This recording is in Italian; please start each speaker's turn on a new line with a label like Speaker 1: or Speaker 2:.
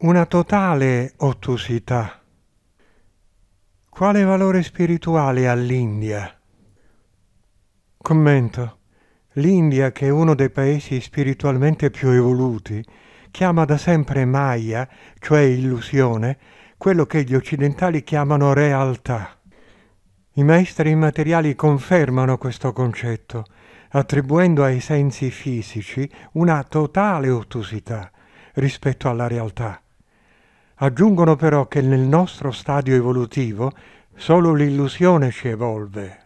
Speaker 1: una totale ottusità. Quale valore spirituale ha l'India? Commento. L'India, che è uno dei paesi spiritualmente più evoluti, chiama da sempre Maya, cioè illusione, quello che gli occidentali chiamano realtà. I maestri immateriali confermano questo concetto, attribuendo ai sensi fisici una totale ottusità rispetto alla realtà Aggiungono però che nel nostro stadio evolutivo solo l'illusione ci evolve,